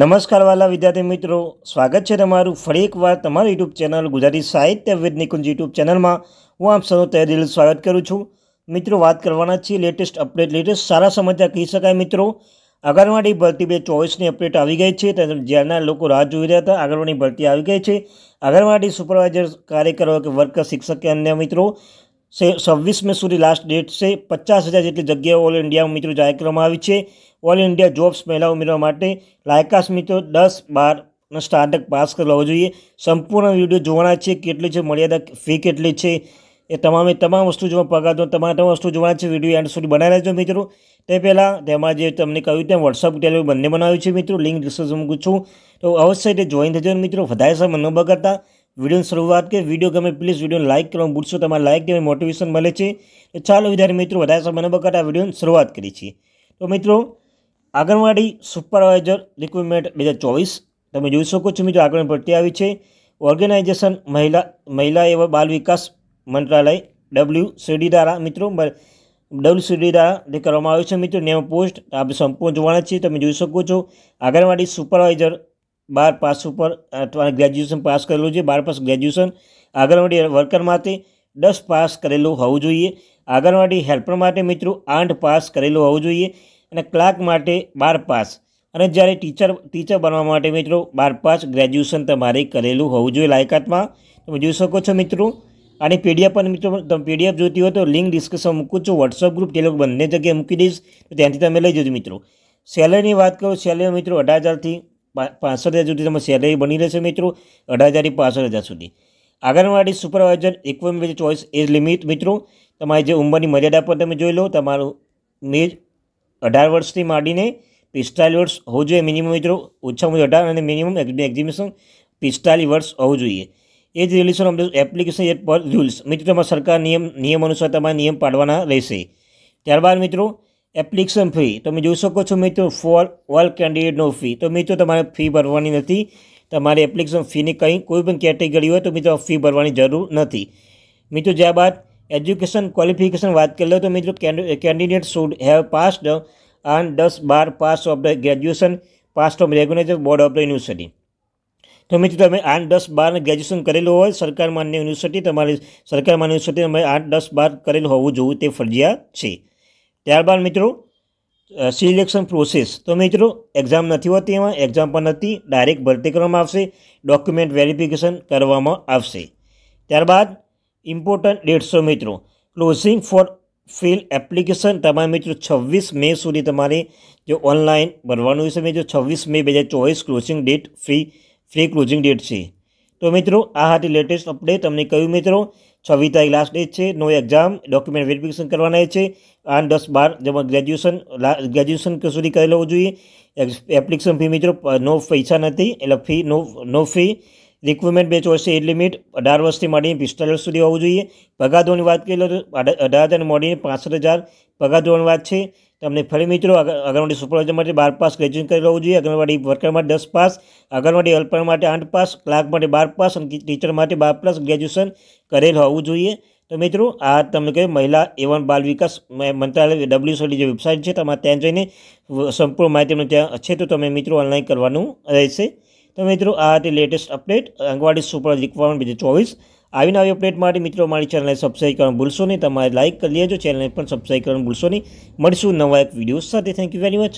નમસ્કાર વાલા વિદ્યાર્થી મિત્રો સ્વાગત છે તમારું ફરી એકવાર તમારું યુટ્યુબ ચેનલ ગુજરાતી સાહિત્ય વેદ યુટ્યુબ ચેનલમાં હું આપ સૌનું તહે દિલ સ્વાગત કરું છું મિત્રો વાત કરવાના છીએ લેટેસ્ટ અપડેટ લેટેસ્ટ સારા સમાચાર કહી શકાય મિત્રો આંગણવાડી ભરતી બે ચોવીસની અપડેટ આવી ગઈ છે જ્યારના લોકો રાહ જોઈ રહ્યા હતા આંગણવાડી ભરતી આવી ગઈ છે આંગણવાડી સુપરવાઇઝર કાર્યકરો કે વર્કર શિક્ષક કે અન્ય મિત્રો છવ્વીસ મે સુધી લાસ્ટ ડેટ છે પચાસ હજાર જેટલી જગ્યાઓ ઓલ ઇન્ડિયા મિત્રો જાહેર કરવામાં આવી છે ઓલ ઇન્ડિયા જોબ્સ મહિલા ઉમેરવા માટે લાયકાસ મિત્રો દસ બાર સ્ટાર્ટઅપ પાસ કરવા જોઈએ સંપૂર્ણ વિડીયો જોવાના છે કેટલી છે મર્યાદા ફી કેટલી છે એ તમામે તમામ વસ્તુ જોવા પગાર દો તમામ તમામ વસ્તુ જોવાના છે વિડીયો એન્ડ સુધી બનાવી રહેજો મિત્રો તે પહેલાં તેમાં જે તમને કહ્યું તેમ વોટ્સઅપ ટેલિગ્રામ બંને બનાવ્યું છે મિત્રો લિંક ડિસ્ક્રિપ્શન મૂકું છું તો અવશ્ય તે જોઈન થજો મિત્રો વધારે સમય ન બગાડતા વિડીયોની શરૂઆત કે વિડીયો ગમે પ્લીઝ વિડીયો લાઇક કરવાનું ભૂલશો તમારે લાઇક દેવાની મોટિવેશન મળે છે તો ચાલો વિદ્યાર્થી મિત્રો વધારે સમય ન બગાડ આ વિડીયોની શરૂઆત કરી છે તો મિત્રો આંગણવાડી સુપરવાઇઝર રિક્રુટમેન્ટ બે હજાર ચોવીસ તમે જોઈ શકો છો મિત્રો આગળ ભરતી આવી છે ઓર્ગેનાઇઝેશન મહિલા મહિલા એવા બાલ વિકાસ મંત્રાલય ડબલ્યુ સીડી દ્વારા મિત્રો ડબલ્યુ સીડી દ્વારા જે કરવામાં આવ્યું છે મિત્રો નેમ પોસ્ટ આપણે સંપૂર્ણ જોવાના છીએ તમે જોઈ શકો છો આંગણવાડી સુપરવાઇઝર બાર પાસ ઉપર અથવા ગ્રેજ્યુએશન પાસ કરેલું છે બાર પાસ ગ્રેજ્યુએશન આંગણવાડી વર્કર માટે દસ પાસ કરેલું હોવું જોઈએ આંગણવાડી હેલ્પર માટે મિત્રો આઠ પાસ કરેલું હોવું જોઈએ અને ક્લાર્ક માટે બાર પાસ અને જ્યારે ટીચર ટીચર બનવા માટે મિત્રો બાર પાસ ગ્રેજ્યુએશન તમારે કરેલું હોવું જોઈએ લાયકાતમાં તમે જોઈ શકો છો મિત્રો આની પીડીએફ પણ મિત્રો તમે પીડીએફ જોતી હોય તો લિંક ડિસ્કશન મૂકું છું વોટ્સઅપ ગ્રુપ તે લોકો બંને જગ્યાએ મૂકી દઈશ તો ત્યાંથી તમે લઈ જજો મિત્રો સેલરીની વાત કરો સેલરી મિત્રો અઢાર હજારથી પાસઠ હજાર સુધી તમારી સેલેરી બની રહેશે મિત્રો અઢાર હજારથી પાસઠ હજાર સુધી આંગણવાડી સુપરવાઇઝર ઇક્વિમ વિથ ચોઈસ એજ લિમિટ મિત્રો તમારી જે ઉંમરની મર્યાદા પર તમે જોઈ લો તમારું મેજ અઢાર વર્ષથી માંડીને પિસ્તાલીસ વર્ષ હોવું જોઈએ મિનિમમ મિત્રો ઓછામાં ઓછું અઢાર અને મિનિમમ એક્ઝિબિશન પિસ્તાલીસ વર્ષ હોવું જોઈએ એ જ relation of application at per rules મિત્રો તમારા સરકાર નિયમ નિયમ અનુસાર તમારા નિયમ પાડવાના રહેશે ત્યારબાદ મિત્રો એપ્લિકેશન ફી તમે જોઈ શકો છો મિત્રો ફોર ઓલ કેન્ડિડેટનો ફી તો મિત્રો તમારે ફી ભરવાની નથી તમારે એપ્લિકેશન ફીની કંઈ કોઈ પણ કેટેગરી હોય તો મિત્રો ફી ભરવાની જરૂર નથી મિત્રો જ્યાં બાદ એજ્યુકેશન ક્વોલિફિકેશન વાત કરી લો તો મિત્રો candidate should have passed an દસ બાર pass of the graduation pass of regulator board of the university તો મિત્રો તમે આઠ દસ બાર ગ્રેજ્યુએશન કરેલું હોય સરકાર માન્ય યુનિવર્સિટી તમારી સરકાર માન્ય યુનિવર્સિટી તમે આઠ દસ બાર કરેલું હોવું જોવું તે ફરજિયાત છે ત્યારબાદ મિત્રો સિલેક્શન પ્રોસેસ તો મિત્રો એક્ઝામ નથી હોતી એમાં એક્ઝામ પણ નથી ડાયરેક્ટ ભરતી કરવામાં આવશે ડોક્યુમેન્ટ વેરિફિકેશન કરવામાં આવશે ત્યારબાદ ઇમ્પોર્ટન્ટ ડેટ્સો મિત્રો ક્લોઝિંગ ફોર ફિલ એપ્લિકેશન તમારે મિત્રો છવ્વીસ મે સુધી તમારે જો ઓનલાઈન ભરવાનું છે મિત્રો છવ્વીસ મે બે હજાર ચોવીસ closing date free free closing date છે તો મિત્રો આ હતી લેટેસ્ટ અપડેટ તમને કહ્યું મિત્રો છવ્વી તારીખ લાસ્ટ ડેટ છે નો એક્ઝામ ડોક્યુમેન્ટ વેરિફિકેશન કરવાના છે આઠ દસ બાર જેમાં ગ્રેજ્યુએશન ગ્રેજ્યુએશન સુધી કરી લેવું જોઈએ એપ્લિકેશન ફી મિત્રો નો પૈસા નથી એટલે fee no no fee recruitment batch હોય છે એ લિમિટ અઢાર વર્ષથી માંડીને પિસ્તાલીસ સુધી હોવું જોઈએ પગાર ધોરની વાત કરીએ તો અઢાર હજાર મોડીને પાસઠ હજાર પગાર ધોરણ વાત છે તમને ફરી મિત્રો આંગણવાડી સુપરવાઇઝર માટે બાર પાસ ગ્રેજ્યુએશન કરી લેવું જોઈએ અગરવાડી વર્કર માટે દસ પાસ આંગણવાડી હેલ્પર માટે આઠ પાસ ક્લાર્ક માટે બાર પાસ અને ટીચર માટે બાર પ્લસ ગ્રેજ્યુએશન કરેલ હોવું જોઈએ તો મિત્રો આ તમને કહ્યું મહિલા એવન બાલ વિકાસ મંત્રાલય ડબલ્યુસીઓની જે વેબસાઇટ છે તમારે ત્યાં જઈને સંપૂર્ણ માહિતી ત્યાં છે તો તમે મિત્રો ઓનલાઈન કરવાનું રહેશે તો મિત્રો આ હતી latest update Anganwadi super requirement બે ચોવીસ આવીને આવી અપડેટ માટે મિત્રો મારી ચેનલને સબસ્ક્રાઈબ કરવાનું ભૂલશો નહીં તમારે લાઇક કરી લેજો ચેનલને પણ સબસ્ક્રાઈબ કરવાનું ભૂલશો નહીં મળીશું નવા એક વિડીયો સાથે થેન્ક યુ વેરી મચ